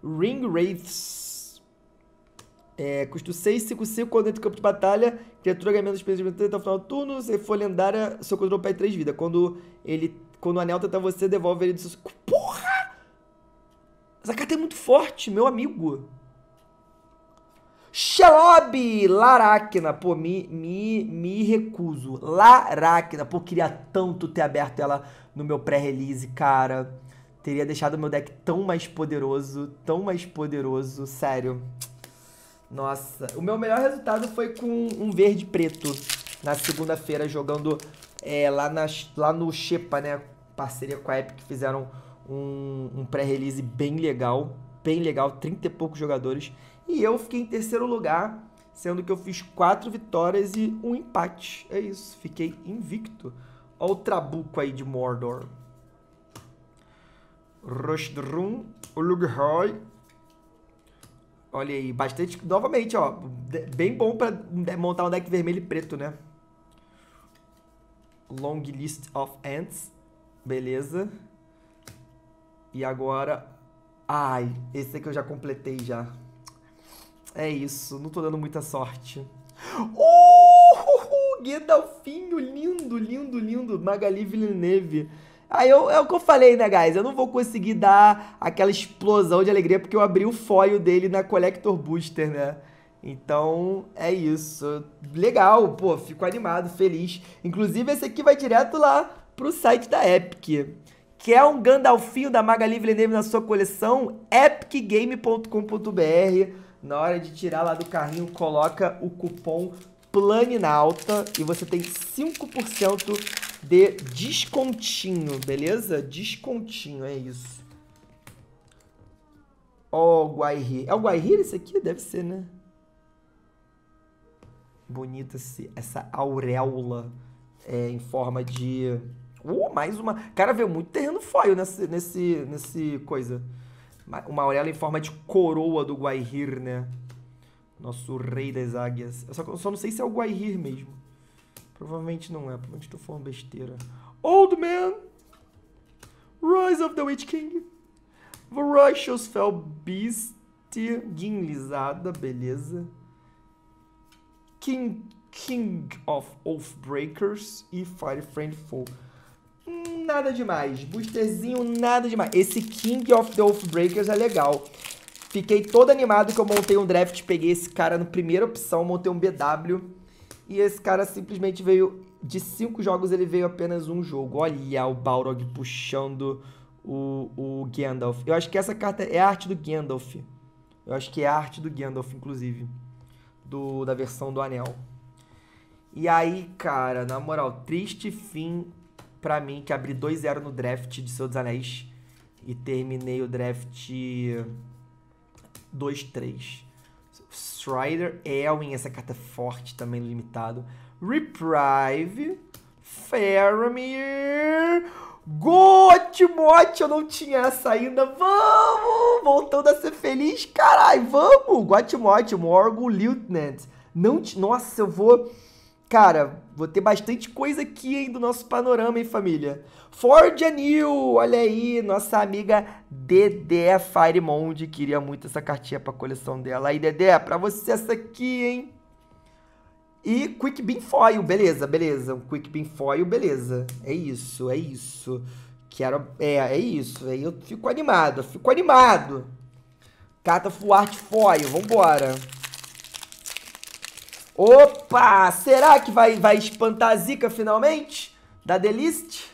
Ring Wraiths. É, custo 655 quando entra em campo de batalha. Criatura ganha menos experiência até o final do turno. Se for lendária, seu controle perde 3 vidas. Quando ele quando o anel tenta você, devolve ele e diz porra! Essa carta é muito forte, meu amigo. Xelob! Laracna, pô, me, me, me recuso. Laracna, pô, queria tanto ter aberto ela no meu pré-release, cara. Teria deixado meu deck tão mais poderoso, tão mais poderoso, sério. Nossa, o meu melhor resultado foi com um verde preto na segunda-feira jogando é, lá, na, lá no Xepa, né? Parceria com a Epic fizeram um, um pré-release bem legal, bem legal, 30 e poucos jogadores. E eu fiquei em terceiro lugar, sendo que eu fiz quatro vitórias e um empate. É isso, fiquei invicto. Olha o trabuco aí de Mordor. Rostrum, Lughoi, Olha aí, bastante. Novamente, ó. Bem bom para montar um deck vermelho e preto, né? long list of ants. Beleza. E agora... Ai, esse aqui eu já completei já. É isso, não tô dando muita sorte. Oh! [laughs] Guedalfinho, lindo, lindo, lindo. Magali Villeneuve. Aí ah, eu, é o que eu falei, né, guys? Eu não vou conseguir dar aquela explosão de alegria porque eu abri o foil dele na Collector Booster, né? Então é isso. Legal, pô, fico animado, feliz. Inclusive, esse aqui vai direto lá pro site da Epic. Quer é um Gandalfinho da Magali Villeneuve na sua coleção? epicgame.com.br. Na hora de tirar lá do carrinho, coloca o cupom Planinalta e você tem 5% de descontinho, beleza? Descontinho, é isso. Ó, oh, Guairi. É o Guairi esse aqui? Deve ser, né? bonita esse, essa auréola é, em forma de. Uh, mais uma. Cara, veio muito terreno foil nesse, nesse, nesse coisa. Uma auréola em forma de coroa do Guaihir, né? Nosso rei das águias. Eu só, eu só não sei se é o Guaihir mesmo. Provavelmente não é. Provavelmente estou falando besteira. Old Man! Rise of the Witch King! Voracious Fell Beast guinlizada, beleza. King, King of Oathbreakers e Firefriend Foe. Nada demais, boosterzinho, nada demais. Esse King of the Oathbreakers é legal. Fiquei todo animado que eu montei um draft, peguei esse cara na primeira opção, montei um BW. E esse cara simplesmente veio, de cinco jogos ele veio apenas um jogo. Olha o Balrog puxando o, o Gandalf. Eu acho que essa carta é a arte do Gandalf. Eu acho que é a arte do Gandalf, inclusive do, da versão do Anel. E aí, cara, na moral, triste fim pra mim que abri 2-0 no draft de Senhor dos Anéis e terminei o draft 2-3. Strider, Elwin, é essa carta é forte também, limitado. Reprive, Faramir. Gol, eu não tinha essa ainda. Vamos! Voltando a ser feliz, carai, vamos! Guatimote, Morgul, Lieutenant. Né? Não, nossa, eu vou... Cara, vou ter bastante coisa aqui, hein, do nosso panorama, hein, família. Ford Anil, é olha aí, nossa amiga Dedé Firemond. Queria muito essa cartinha pra coleção dela. Aí, Dedé, pra você essa aqui, hein? E Quick Bean Foil, beleza, beleza. Um Quick Bean Foil, beleza. É isso, é isso. Quero. É, é isso. Aí eu fico animado, eu fico animado. Cata Full Art Foil, vambora. Opa! Será que vai, vai espantar a zica finalmente? Da Delist?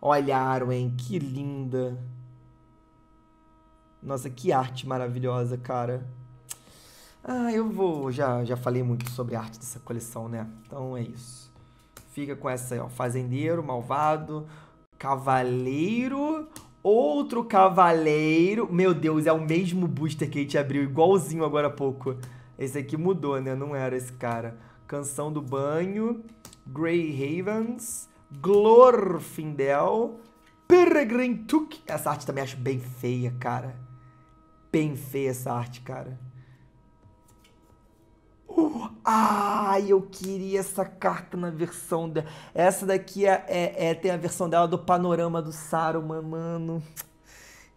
Olha Arwen, hein? Que linda. Nossa, que arte maravilhosa, cara. Ah, eu vou. Já, já falei muito sobre a arte dessa coleção, né? Então é isso. Fica com essa aí, ó. Fazendeiro, malvado, cavaleiro, outro cavaleiro. Meu Deus, é o mesmo booster que a gente abriu, igualzinho agora há pouco. Esse aqui mudou, né? Não era esse cara. Canção do Banho, Grey Ravens, Glorfindel, Peregrin Tuk. Essa arte também acho bem feia, cara. Bem feia essa arte, cara. Ah, eu queria essa carta na versão dela. Essa daqui é, é, é, tem a versão dela do panorama do Saruman, mano.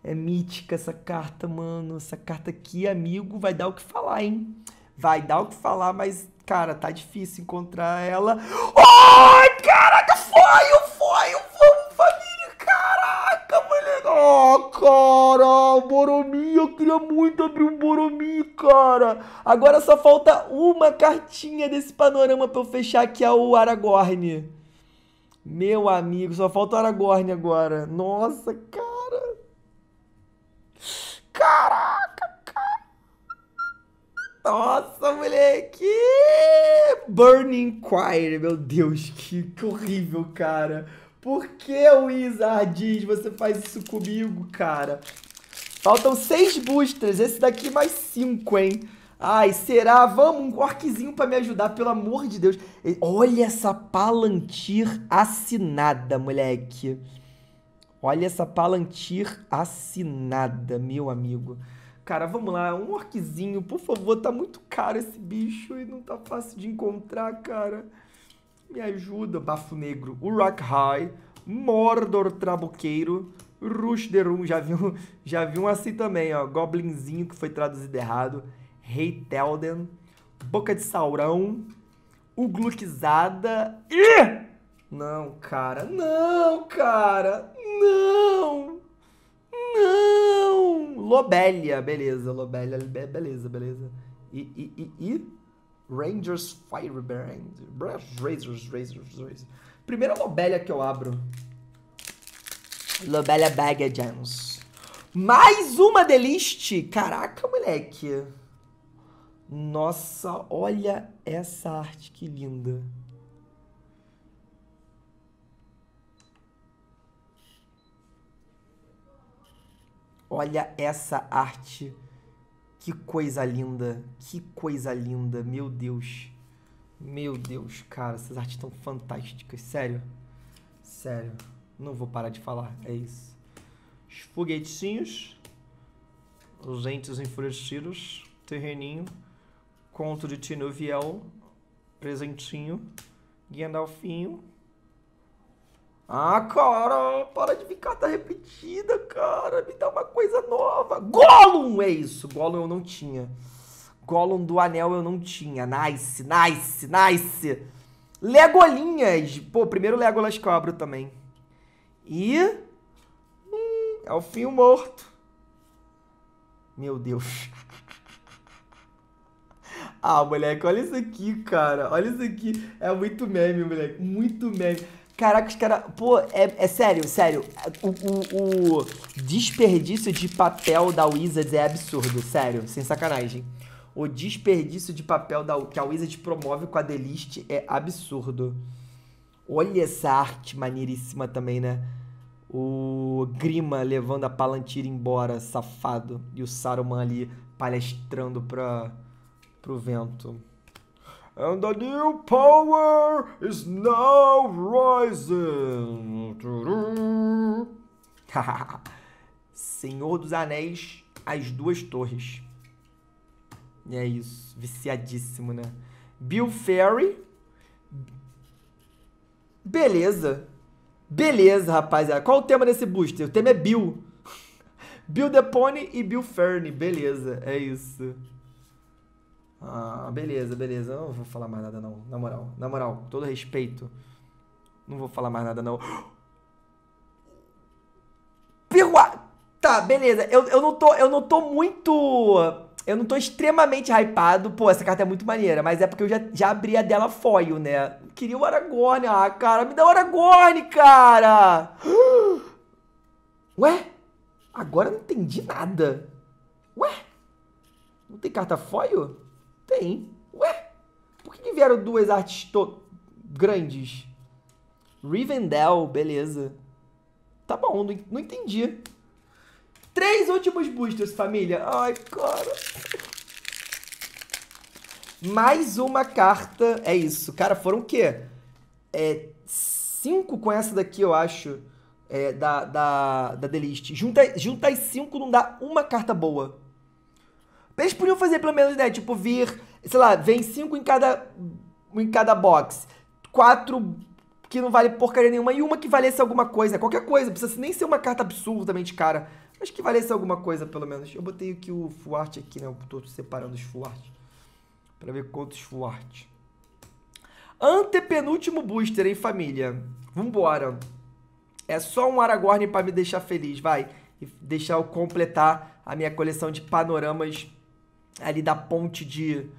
É mítica essa carta, mano. Essa carta aqui, amigo, vai dar o que falar, hein? Vai dar o que falar, mas, cara, tá difícil encontrar ela. Ai, oh, caraca, foi, foi, ah, cara, Boromir, eu queria muito abrir um Boromir, cara. Agora só falta uma cartinha desse panorama pra eu fechar, que é o Aragorn. Meu amigo, só falta o Aragorn agora. Nossa, cara. Caraca, cara. Nossa, moleque. Burning Choir, meu Deus, que, que horrível, cara. Por que, Wizardiz, você faz isso comigo, cara? Faltam seis boosters, esse daqui mais cinco, hein? Ai, será? Vamos, um orquezinho pra me ajudar, pelo amor de Deus. Olha essa Palantir assinada, moleque. Olha essa Palantir assinada, meu amigo. Cara, vamos lá, um orquezinho, por favor, tá muito caro esse bicho e não tá fácil de encontrar, cara. Me ajuda, Bafo Negro. o Rock High, Mordor Traboqueiro, Rush the Room. Já vi, um, [laughs] já vi um assim também, ó. Goblinzinho que foi traduzido errado. Rei Telden, Boca de Saurão, o Glutizada Ih! Não, cara. Não, cara. Não. Não. Lobélia. Beleza, Lobélia. Beleza, beleza. E, e, e, e... Rangers Firebrand. Razors, Razors, Razors. Primeira Lobelia que eu abro. Lobelia Baggagems. Mais uma deliste. Caraca, moleque. Nossa, olha essa arte que linda. Olha essa arte que coisa linda, que coisa linda, meu Deus. Meu Deus, cara, essas artes estão fantásticas, sério. Sério, não vou parar de falar, é isso. Os foguetinhos, os entes enfurecidos, terreninho, conto de Tinoviel, presentinho, Gandalfinho, ah, cara, para de ficar tá repetida, cara. Me dá uma coisa nova. Gollum! É isso, Gollum eu não tinha. Gollum do Anel eu não tinha. Nice, nice, nice. Legolinhas. Pô, primeiro Legolas cobra também. E... Hum, é o fio morto. Meu Deus. [laughs] ah, moleque, olha isso aqui, cara. Olha isso aqui. É muito meme, moleque. Muito meme. Caraca, os caras. Pô, é, é, sério, sério. O, o, o, desperdício de papel da Wizards é absurdo, sério, sem sacanagem. O desperdício de papel da, que a Wizards promove com a Delist é absurdo. Olha essa arte maneiríssima também, né? O Grima levando a Palantir embora, safado. E o Saruman ali palestrando pra, pro vento and the new power is now rising. [laughs] Senhor dos Anéis, as duas torres. E é isso, viciadíssimo, né? Bill Ferry. Beleza. Beleza, rapaziada. Qual o tema desse booster? O tema é Bill. [laughs] Bill Depone e Bill Fernie. Beleza, é isso beleza, beleza. Eu não vou falar mais nada, não. Na moral, na moral, todo respeito. Não vou falar mais nada, não. Perua! [gasps] Ah, tá, beleza. Eu, eu, não tô, eu não tô muito. Eu não tô extremamente hypado. Pô, essa carta é muito maneira, mas é porque eu já, já abri a dela foil, né? Queria o Aragorn. Ah, cara, me dá o Aragorn, cara! [gasps] Ué? Agora eu não entendi nada. Ué? Não tem carta foil? Tem. Ué? Por que, vieram duas artes grandes? Rivendell, beleza. Tá bom, não, não entendi. Três últimos boosters, família. Ai, cara. Mais uma carta. É isso. Cara, foram o quê? É, cinco com essa daqui, eu acho. É, da, da, da The List. Junta, junta as cinco não dá uma carta boa. Eles podiam fazer pelo menos, né? Tipo, vir, sei lá, vem cinco em cada, em cada box. Quatro que não vale porcaria nenhuma e uma que valesse alguma coisa, qualquer coisa. Precisa nem ser uma carta absurdamente cara. Mas que valesse alguma coisa, pelo menos. Eu botei aqui o full art aqui, né? Eu tô separando os full art. Pra ver quantos full art. Antepenúltimo booster, hein, família? Vambora. É só um Aragorn pra me deixar feliz, vai. E deixar eu completar a minha coleção de panoramas ali da ponte de.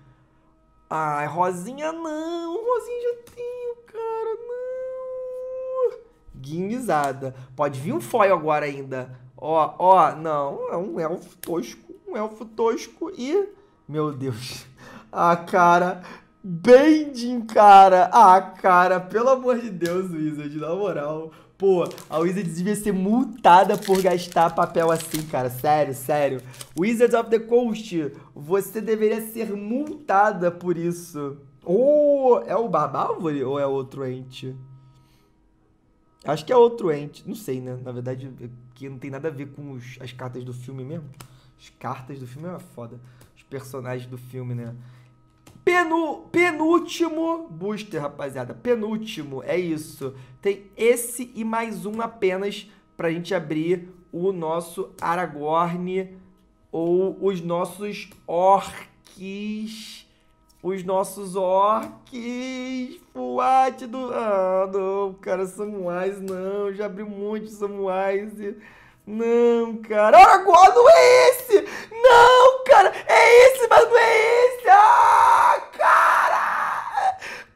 Ai, Rosinha não! Rosinha já tenho, cara, não! Guinizada. Pode vir um foil agora ainda. Ó, ó, não, é um elfo tosco, um elfo tosco e. Meu Deus. Ah, cara. Bending, cara. Ah, cara, pelo amor de Deus, Wizard, na moral. Pô, a Wizards devia ser multada por gastar papel assim, cara. Sério, sério. Wizards of the Coast, você deveria ser multada por isso. oh, é o Barbárvore ou é outro ente? Acho que é outro ente. Não sei, né? Na verdade, é que não tem nada a ver com os, as cartas do filme mesmo. As cartas do filme é uma foda. Os personagens do filme, né? Penu, penúltimo booster, rapaziada. Penúltimo, é isso. Tem esse e mais um apenas pra gente abrir o nosso Aragorn ou os nossos orques. Os nossos orques. Fuate do. Ah, não, cara, Samwise, não. Já abri um monte de Samwise. Não, cara. Aragorn não é esse! Não, cara! É esse, mas não é esse! Ah!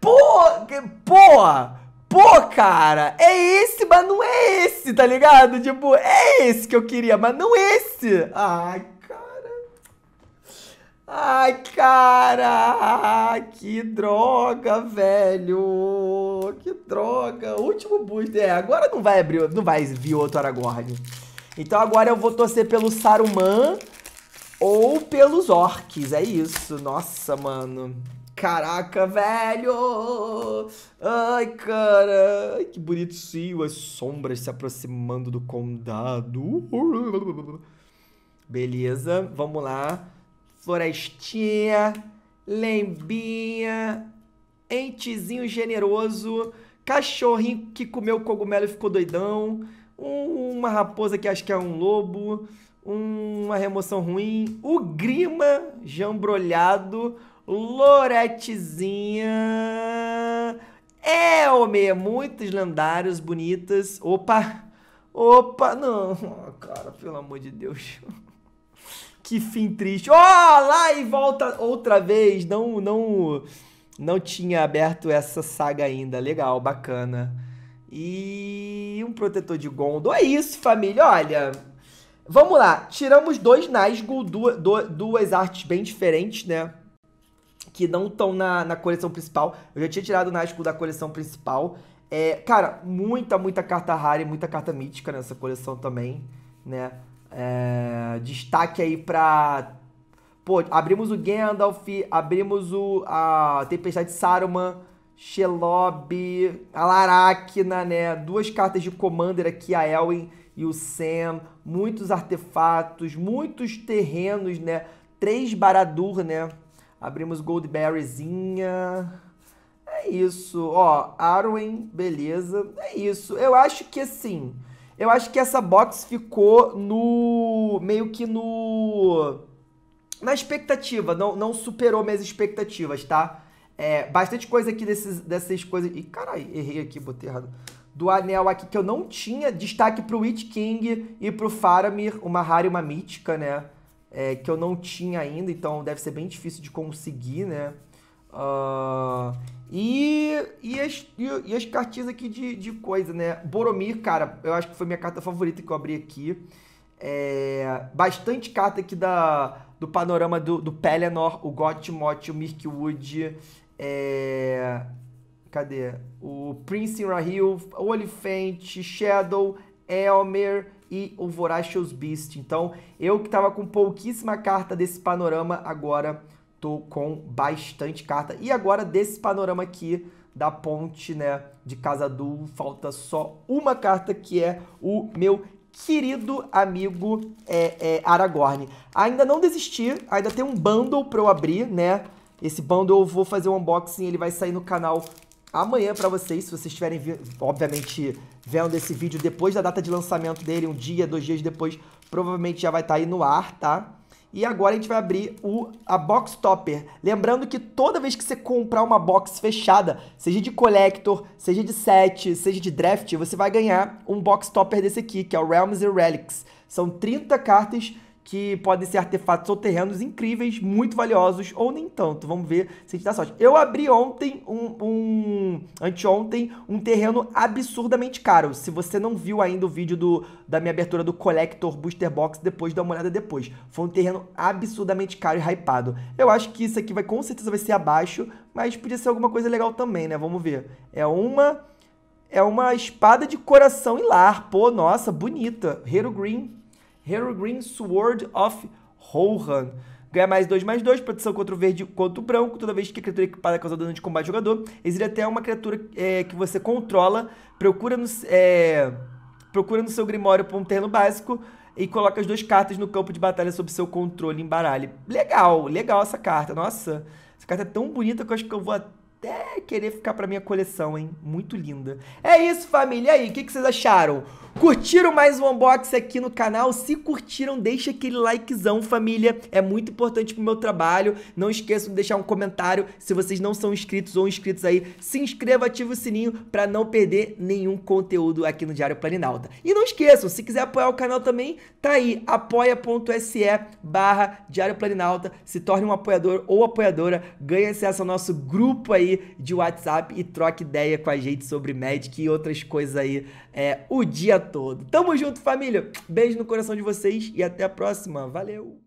Pô, pô, pô, cara, é esse, mas não é esse, tá ligado? Tipo, é esse que eu queria, mas não é esse. Ai, cara. Ai, cara, que droga, velho. Que droga. Último boost. É, agora não vai abrir, não vai vir outro Aragorn. Então agora eu vou torcer pelo Saruman ou pelos orcs, é isso. Nossa, mano. Caraca, velho! Ai, cara! Ai, que bonito as sombras se aproximando do condado. Beleza, vamos lá. Florestinha, lembinha, entezinho generoso, cachorrinho que comeu cogumelo e ficou doidão, um, uma raposa que acho que é um lobo, um, uma remoção ruim, o grima jambrolhado, Loretezinha. É, homem é muitos lendários, bonitas. Opa, opa, não, [laughs] cara, pelo amor de Deus. [laughs] Que fim triste. Ó, oh, lá e volta outra vez. Não, não, não tinha aberto essa saga ainda. Legal, bacana. E um protetor de Gondo. É isso, família. Olha, vamos lá. Tiramos dois Nazgûl, duas, duas artes bem diferentes, né? que não estão na, na coleção principal. Eu já tinha tirado o Nasco da coleção principal. É, cara, muita, muita carta rara e muita carta mítica nessa coleção também, né? É, destaque aí pra... Pô, abrimos o Gandalf, abrimos o, a Tempestade de Saruman, Shelob, Alaracna, né? Duas cartas de Commander aqui, a Elwin e o Sam. Muitos artefatos, muitos terrenos, né? Três Baradur, né? Abrimos Goldberryzinha. É isso. Ó, Arwen, beleza. É isso. Eu acho que assim. Eu acho que essa box ficou no. meio que no. na expectativa. Não, não superou minhas expectativas, tá? É, bastante coisa aqui desses, dessas coisas. Ih, caralho, errei aqui, botei errado. Do anel aqui que eu não tinha. Destaque pro Witch King e pro Faramir, uma rara e uma mítica, né? é, que eu não tinha ainda, então deve ser bem difícil de conseguir, né? Uh, e, e, as, e, e, as cartinhas aqui de, de coisa, né? Boromir, cara, eu acho que foi minha carta favorita que eu abri aqui. É, bastante carta aqui da, do panorama do, do Pelennor, o Gotmot, o Mirkwood, é, cadê? O Prince Rahil, Oliphant, Shadow, Elmer, e o Voracious Beast. Então, eu que estava com pouquíssima carta desse panorama, agora tô com bastante carta. E agora desse panorama aqui da ponte, né, de Casa do falta só uma carta que é o meu querido amigo é, é, Aragorn. Ainda não desisti, ainda tem um bundle para eu abrir, né? Esse bundle eu vou fazer um unboxing, ele vai sair no canal amanhã para vocês, se vocês estiverem, obviamente, vendo esse vídeo depois da data de lançamento dele, um dia, dois dias depois, provavelmente já vai estar tá aí no ar, tá? E agora a gente vai abrir o, a Box Topper. Lembrando que toda vez que você comprar uma box fechada, seja de Collector, seja de set, seja de draft, você vai ganhar um Box Topper desse aqui, que é o Realms and Relics. São 30 cartas que podem ser artefatos ou terrenos incríveis, muito valiosos ou nem tanto. Vamos ver se a gente dá sorte. Eu abri ontem, um, um anteontem, um terreno absurdamente caro. Se você não viu ainda o vídeo do, da minha abertura do Collector Booster Box, depois dá uma olhada depois. Foi um terreno absurdamente caro e hypado. Eu acho que isso aqui vai com certeza vai ser abaixo, mas podia ser alguma coisa legal também, né? Vamos ver. É uma... É uma espada de coração e lar. Pô, nossa, bonita. Hero Green. Green Sword of Rohan. Ganha mais 2, mais 2, proteção contra o verde contra o branco. Toda vez que a criatura equipada causa dano de combate ao jogador, exige até uma criatura é, que você controla, procura no, é, procura no seu grimório para um terreno básico e coloca as duas cartas no campo de batalha sob seu controle em baralho. Legal, legal essa carta, nossa. Essa carta é tão bonita que eu acho que eu vou até até querer ficar pra minha coleção, hein? Muito linda. É isso, família. E aí, o que, que vocês acharam? Curtiram mais um unboxing aqui no canal? Se curtiram, deixa aquele likezão, família. É muito importante pro meu trabalho. Não esqueçam de deixar um comentário. Se vocês não são inscritos ou inscritos aí, se inscreva, ative o sininho para não perder nenhum conteúdo aqui no Diário Planinalta. E não esqueçam, se quiser apoiar o canal também, tá aí, apoia.se barra Diário Planinalta. Se torne um apoiador ou apoiadora, ganhe acesso ao nosso grupo aí de WhatsApp e troca ideia com a gente sobre Magic e outras coisas aí é, o dia todo. Tamo junto, família. Beijo no coração de vocês e até a próxima. Valeu!